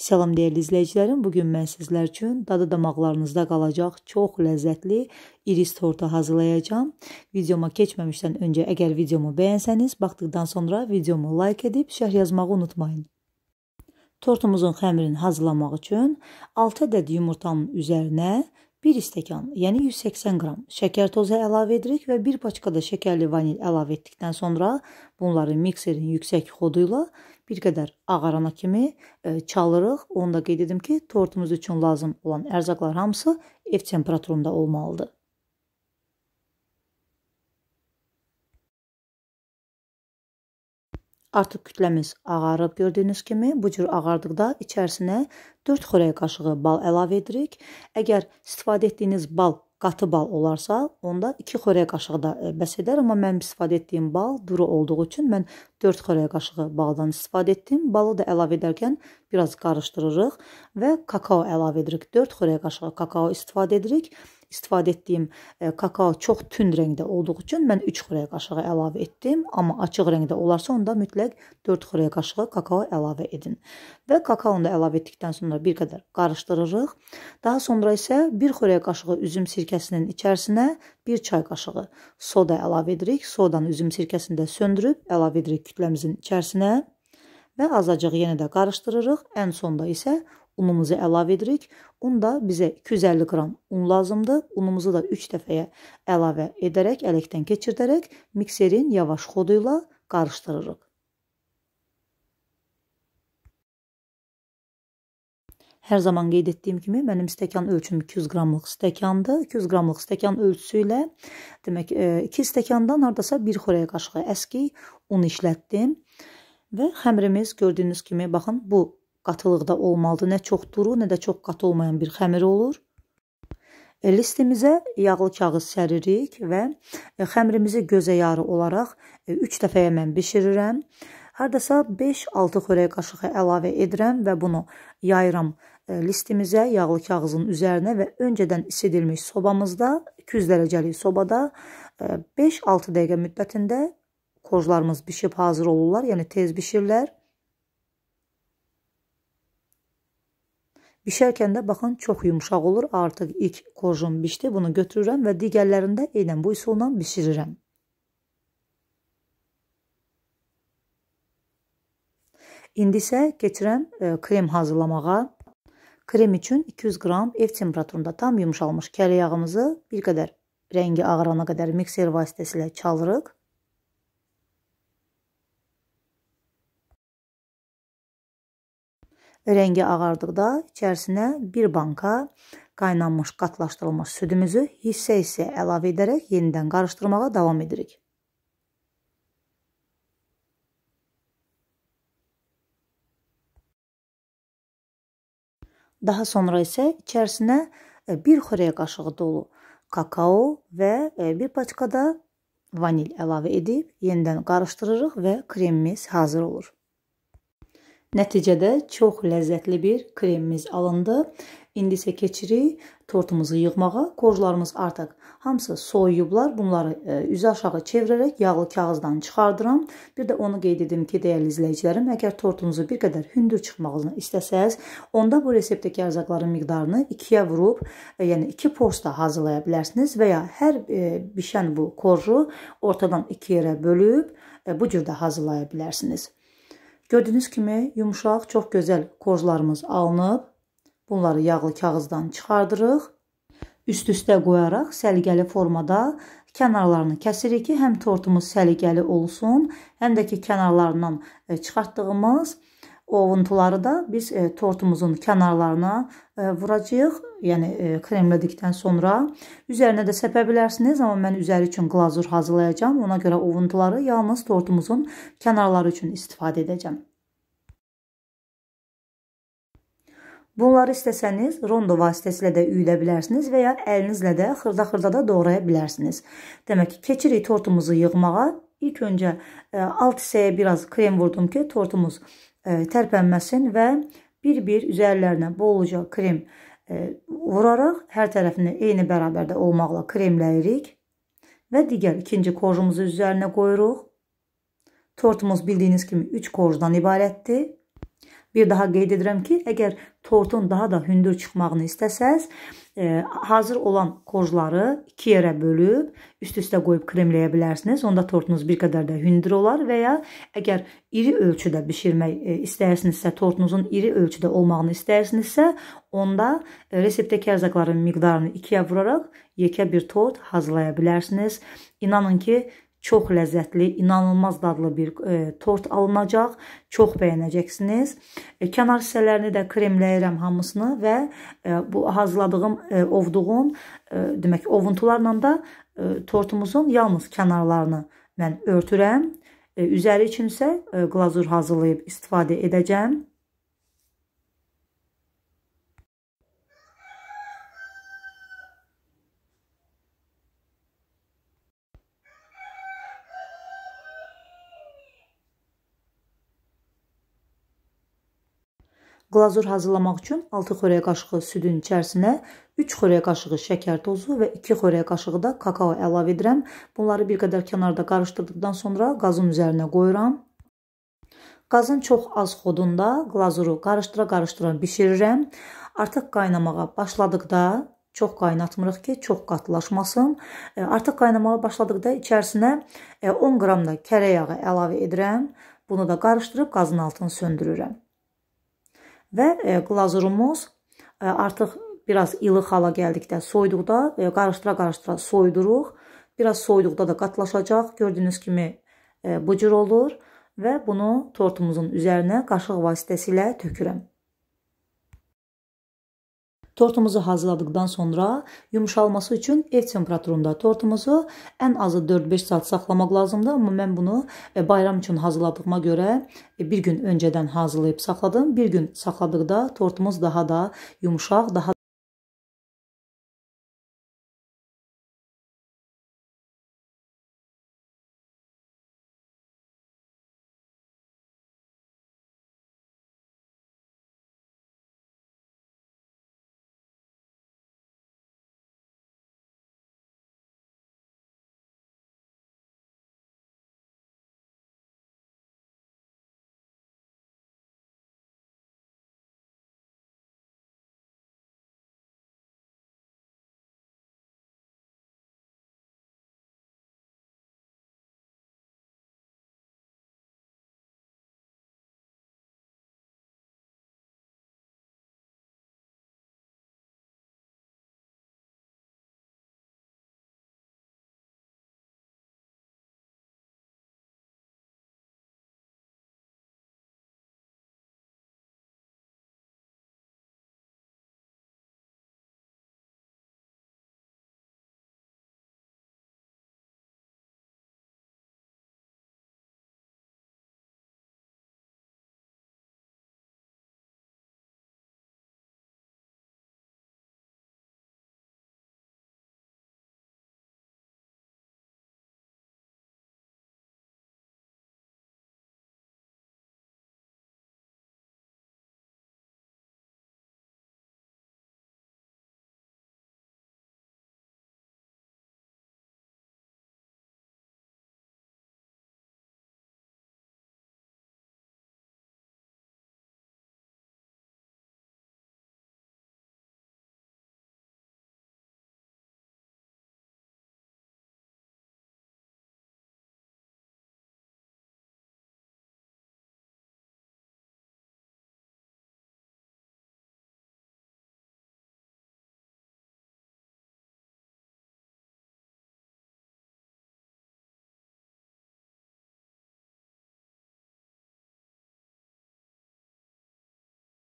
Salam dəyərli izləyicilərim, bu gün mən sizlər üçün dadı damaqlarınızda qalacaq çox ləzzətli iris tortu hazırlayacağam. Videoma keçməmişdən öncə əgər videomu bəyənsəniz, baxdıqdan sonra videomu like edib şərh yazmağı unutmayın. Tortumuzun xəmirini hazırlamaq üçün 6 ədəd yumurtanın üzərinə 1 stəkan, yəni 180 qram şəkər tozu əlavə edirik və bir paçka da şəkərli vanil əlavə etdikdən sonra bunları mikserin yüksək xodu ilə bir qədər ağarana kimi e, çalırıq. Onu da qeyd edim ki, tortumuz üçün lazım olan ərzaqlar hamısı ev temperaturunda olmalıdır. Artıq kütləmiz ağarıb gördüyünüz kimi bu cür ağardıqda içərisinə 4 xörək qaşığı bal əlavə edirik. Əgər istifadə etdiyiniz bal qatı bal olarsa, onda 2 xörək qaşığı da e, bəs edər, amma mənim istifadə etdiyim bal duru olduğu üçün mən 4 xörək qaşığı baldan istifadə etdim. Balı da əlavə edərkən biraz qarışdırırıq və kakao əlavə edirik. 4 xörək qaşığı kakao istifadə edirik istifadə etdiyim e, kakao çox tünd rəngdə olduğu üçün mən 3 xörək qaşığı əlavə etdim, amma açıq rəngdə olarsa onda mütləq 4 xörək qaşığı kakao əlavə edin. Və kakaonu da əlavə etdikdən sonra bir qədər qarışdırırıq. Daha sonra isə 1 xörək qaşığı üzüm sirkəsinin içərisinə 1 çay qaşığı soda əlavə edirik. Sodanı üzüm sirkəsində söndürüb əlavə edirik kütləmizin içərisinə və azacıq yenə də qarışdırırıq. Ən sonda isə unumuzu əlavə edirik. Un da bizə 250 qram un lazımdır. Unumuzu da 3 dəfəyə əlavə edərək, ələkdən keçirdərək mikserin yavaş xodu ilə qarışdırırıq. Hər zaman qeyd etdiyim kimi mənim stəkan ölçüm 200 qramlıq stəkandır. 200 qramlıq stəkan ölçüsü ilə demək 2 e, stəkandan hardasa 1 xörək qaşığı əski un işlətdim. Və xəmirimiz gördüyünüz kimi baxın bu qatılıqda olmalıdır. Nə çox duru, nə də çox qatı olmayan bir xəmir olur. E, listimizə yağlı kağız səririk və e, xəmirimizi gözə yarı olaraq 3 e, dəfəyə mən bişirirəm. Hardasa 5-6 xörək qaşığı əlavə edirəm və bunu yayıram listimizə yağlı kağızın üzərinə və öncədən isidilmiş sobamızda 200 dərəcəlik sobada 5-6 dəqiqə müddətində korjlarımız bişib hazır olurlar, yəni tez bişirlər. Bişərkən də baxın çox yumşaq olur. Artıq ilk korjum bişdi. Bunu götürürəm və digərlərində eynən bu üsulla bişirirəm. İndi isə keçirəm e, krem hazırlamağa. Krem üçün 200 qram ev temperaturunda tam yumşalmış kələ yağımızı bir qədər rəngi ağarana qədər mikser vasitəsilə çalırıq. Rəngi ağardıqda içərisinə bir banka qaynanmış, qatlaşdırılmış südümüzü hissə-hissə əlavə edərək yenidən qarışdırmağa davam edirik. Daha sonra isə içərisinə e, bir xörək qaşığı dolu kakao və e, bir paçkada vanil əlavə edib yenidən qarışdırırıq və kremimiz hazır olur. Nəticədə çox ləzzətli bir kremimiz alındı. İndi isə keçirik tortumuzu yığmağa. Korjlarımız artıq hamısı soyuyublar. Bunları ə, e, üzü aşağı çevirərək yağlı kağızdan çıxardıram. Bir də onu qeyd edim ki, dəyərli izləyicilərim, əgər tortunuzu bir qədər hündür çıxmağını istəsəz, onda bu reseptdəki ərzaqların miqdarını 2-yə vurub, ə, e, yəni 2 posta hazırlaya bilərsiniz və ya hər ə, e, bişən bu korju ortadan 2 yerə bölüb bu cür də hazırlaya bilərsiniz. Gördüyünüz kimi yumşaq, çox gözəl korjlarımız alınıb. Bunları yağlı kağızdan çıxardırıq. Üst-üstə qoyaraq səliqəli formada kənarlarını kəsirik ki, həm tortumuz səliqəli olsun, həm də ki, kənarlarından e, çıxartdığımız ovuntuları da biz e, tortumuzun kənarlarına e, vuracağıq. Yəni kremlədikdən sonra üzərinə də səpə bilərsiniz, amma mən üzəri üçün glazur hazırlayacağam. Ona görə ovuntuları yalnız tortumuzun kənarları üçün istifadə edəcəm. Bunları istəsəniz rondo vasitəsilə də üyülə bilərsiniz və ya əlinizlə də xırda-xırda da doğraya bilərsiniz. Demək ki, keçirik tortumuzu yığmağa. İlk öncə ə, e, alt hissəyə biraz krem vurdum ki, tortumuz ə, e, tərpənməsin və bir-bir üzərlərinə bolca krem ə, e, vuraraq hər tərəfini eyni bərabərdə olmaqla kremləyirik və digər ikinci korjumuzu üzərinə qoyuruq. Tortumuz bildiyiniz kimi 3 korjdan ibarətdir. Bir daha qeyd edirəm ki, əgər tortun daha da hündür çıxmağını istəsəz, e, hazır olan korjları iki yerə bölüb üst-üstə qoyub kremləyə bilərsiniz. Onda tortunuz bir qədər də hündür olar və ya əgər iri ölçüdə bişirmək e, istəyirsinizsə, tortunuzun iri ölçüdə olmağını istəyirsinizsə, onda e, reseptdəki ərzaqların miqdarını ikiyə vuraraq yekə bir tort hazırlaya bilərsiniz. İnanın ki, çox ləzzətli, inanılmaz dadlı bir e, tort alınacaq. Çox bəyənəcəksiniz. E, kənar hissələrini də kremləyirəm hamısını və e, bu hazırladığım e, ovduğun, e, demək, ovuntularla da e, tortumuzun yalnız kənarlarını mən örtürəm. E, üzəri üçünsə e, glazur hazırlayıb istifadə edəcəm. Qlazur hazırlamaq üçün 6 xörək qaşığı südün içərisinə 3 xörək qaşığı şəkər tozu və 2 xörək qaşığı da kakao əlavə edirəm. Bunları bir qədər kənarda qarışdırdıqdan sonra qazın üzərinə qoyuram. Qazın çox az xodunda qlazuru qarışdıra-qarışdıra bişirirəm. Artıq qaynamağa başladıqda çox qaynatmırıq ki, çox qatılaşmasın. E, artıq qaynamağa başladıqda içərisinə 10 e, qram da kərə yağı əlavə edirəm. Bunu da qarışdırıb qazın altını söndürürəm. Və e, qlazurumuz e, artıq biraz ilı hala gəldikdə soyduqda e, qarışdıra-qarışdıra soyduruq. Biraz soyduqda da qatlaşacaq. Gördüyünüz kimi bu cür olur və bunu tortumuzun üzərinə qaşıq vasitəsilə tökürəm. Tortumuzu hazırladıqdan sonra yumşalması üçün ev temperaturunda tortumuzu ən azı 4-5 saat saxlamaq lazımdır. Amma mən bunu e, bayram üçün hazırladığıma görə e, bir gün öncədən hazırlayıb saxladım. Bir gün saxladıqda tortumuz daha da yumşaq, daha